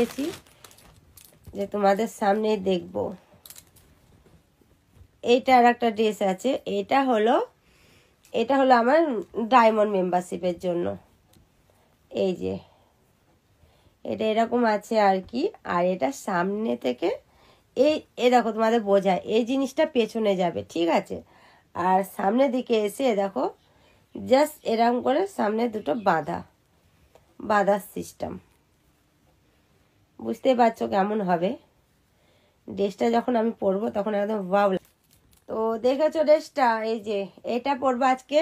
দিয়েছি যে তোমাদের সামনে দেখব এইটা আর একটা ড্রেস আছে এটা হলো এটা হলো আমার ডায়মন্ড মেম্বারশিপের জন্য এই যে এটা এরকম আছে আর কি আর এটা সামনে থেকে এই এ দেখো তোমাদের বোঝায় এই জিনিসটা পেছনে যাবে ঠিক আছে আর সামনে দিকে এসে দেখো জাস্ট এরকম করে সামনে দুটো বাঁধা বাঁধার সিস্টেম বুঝতেই পারছো কেমন হবে ড্রেসটা যখন আমি পরবো তখন একদম ভাব তো দেখেছো ড্রেসটা এই যে এটা পরবো আজকে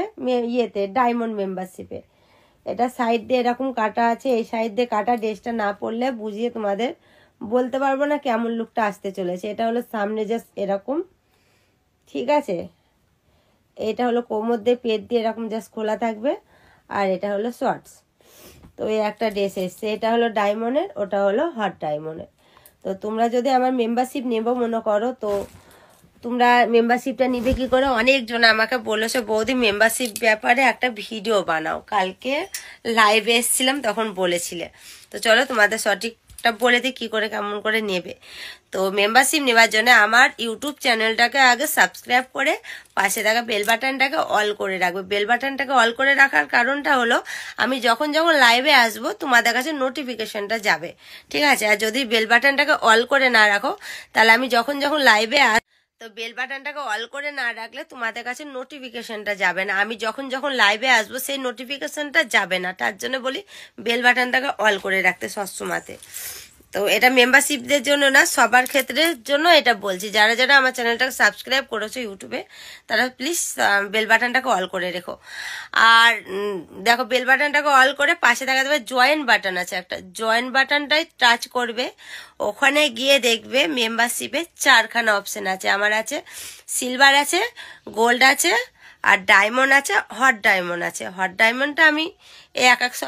ইয়েতে ডায়মন্ড মেম্বারশিপে এটা সাইড দিয়ে এরকম কাটা আছে এই সাইড দিয়ে কাটা ড্রেসটা না পরলে বুঝিয়ে তোমাদের বলতে পারবো না কেমন লুকটা আসতে চলেছে এটা হলো সামনে জাস্ট এরকম ঠিক আছে এটা হলো কোমর দিয়ে পেট দিয়ে এরকম জাস্ট খোলা থাকবে আর এটা হলো শর্টস তো এই একটা ড্রেস এসছে এটা হলো ডায়মন্ডের ওটা হলো হট ডায়মন্ডের তো তোমরা যদি আমার মেম্বারশিপ নেব মনে করো তো তোমরা মেম্বারশিপটা নিবে কি করে অনেকজন আমাকে বলেছে বৌদি মেম্বারশিপ ব্যাপারে একটা ভিডিও বানাও কালকে লাইভে এসছিলাম তখন বলেছিলে তো চলো তোমাদের সঠিক তা বলে দিই কী করে কেমন করে নেবে তো মেম্বারশিপ নেওয়ার জন্য আমার ইউটিউব চ্যানেলটাকে আগে সাবস্ক্রাইব করে পাশে থাকা বেল বাটনটাকে অল করে রাখবে বেল বাটনটাকে অল করে রাখার কারণটা হলো আমি যখন যখন লাইভে আসব তোমাদের কাছে নোটিফিকেশনটা যাবে ঠিক আছে আর যদি বেল বাটনটাকে অল করে না রাখো তাহলে আমি যখন যখন লাইভে আস তো বেল বাটনটাকে অল করে না রাখলে তোমাদের কাছে নোটিফিকেশনটা যাবে না আমি যখন যখন লাইভে আসবো সেই নোটিফিকেশনটা যাবে না তার জন্য বলি বেল বাটনটাকে অল করে রাখতে সবসময়তে তো এটা মেম্বারশিপদের জন্য না সবার ক্ষেত্রে জন্য এটা বলছি যারা যারা আমার চ্যানেলটাকে সাবস্ক্রাইব করেছো ইউটিউবে তারা প্লিজ বেল বাটনটাকে অল করে রেখো আর দেখো বেল বাটনটাকে অল করে পাশে দেখা যাবে জয়েন্ট বাটন আছে একটা জয়েন্ট বাটনটাই টাচ করবে ওখানে গিয়ে দেখবে মেম্বারশিপে চারখানা অপশান আছে আমার আছে সিলভার আছে গোল্ড আছে আর ডায়মন্ড আছে হট ডায়মন্ড আছে হট ডায়মন্ডটা আমি এক এক